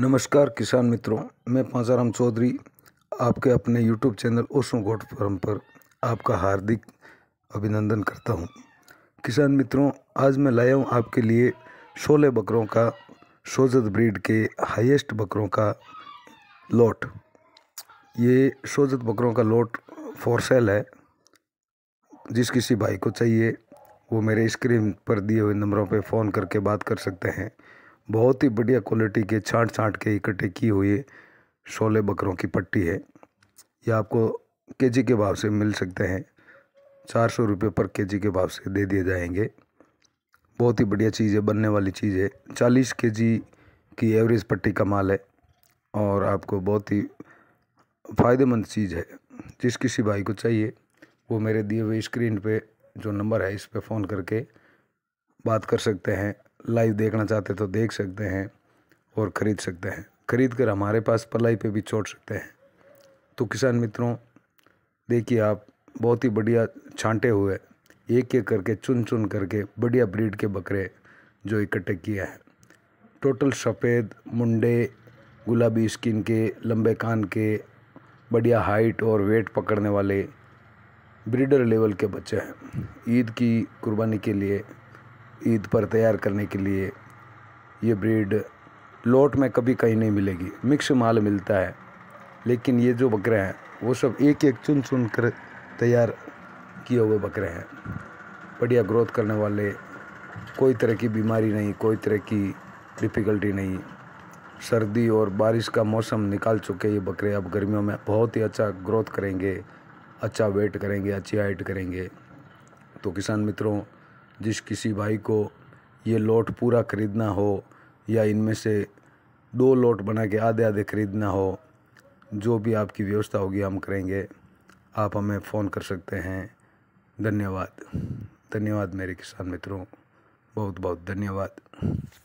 नमस्कार किसान मित्रों मैं पांचाराम चौधरी आपके अपने यूट्यूब चैनल ओसो गोट फॉरम पर आपका हार्दिक अभिनंदन करता हूं। किसान मित्रों आज मैं लाया हूं आपके लिए शोले बकरों का सोजत ब्रीड के हाईएस्ट बकरों का लोट ये सोजत बकरों का लोट फॉर सेल है जिस किसी भाई को चाहिए वो मेरे स्क्रीन पर दिए हुए नंबरों पर फ़ोन करके बात कर सकते हैं बहुत ही बढ़िया क्वालिटी के छाँट छाँट के इकट्ठे की हुई शोले बकरों की पट्टी है यह आपको केजी के भाव से मिल सकते हैं चार सौ रुपये पर केजी के भाव से दे दिए जाएंगे बहुत ही बढ़िया चीज़ है बनने वाली चीज़ है चालीस के जी की एवरेज पट्टी का माल है और आपको बहुत ही फ़ायदेमंद चीज़ है जिस किसी भाई को चाहिए वो मेरे दिए हुए स्क्रीन पे जो नंबर है इस पर फ़ोन करके बात कर सकते हैं लाइव देखना चाहते तो देख सकते हैं और ख़रीद सकते हैं ख़रीद कर हमारे पास पलाई पे भी छोड़ सकते हैं तो किसान मित्रों देखिए आप बहुत ही बढ़िया छांटे हुए एक एक करके चुन चुन करके बढ़िया ब्रीड के बकरे जो इकट्ठे किए हैं टोटल सफ़ेद मुंडे गुलाबी स्किन के लंबे कान के बढ़िया हाइट और वेट पकड़ने वाले ब्रीडर लेवल के बच्चे हैं ईद की कुर्बानी के लिए ईद पर तैयार करने के लिए ये ब्रीड लोट में कभी कहीं नहीं मिलेगी मिक्स माल मिलता है लेकिन ये जो बकरे हैं वो सब एक एक चुन चुन कर तैयार किए हुए बकरे हैं बढ़िया ग्रोथ करने वाले कोई तरह की बीमारी नहीं कोई तरह की डिफ़िकल्टी नहीं सर्दी और बारिश का मौसम निकाल चुके ये बकरे अब गर्मियों में बहुत ही अच्छा ग्रोथ करेंगे अच्छा वेट करेंगे अच्छी हाइट करेंगे तो किसान मित्रों जिस किसी भाई को ये लोट पूरा खरीदना हो या इनमें से दो लोट बना के आधे आधे खरीदना हो जो भी आपकी व्यवस्था होगी हम करेंगे आप हमें फ़ोन कर सकते हैं धन्यवाद धन्यवाद मेरे किसान मित्रों बहुत बहुत धन्यवाद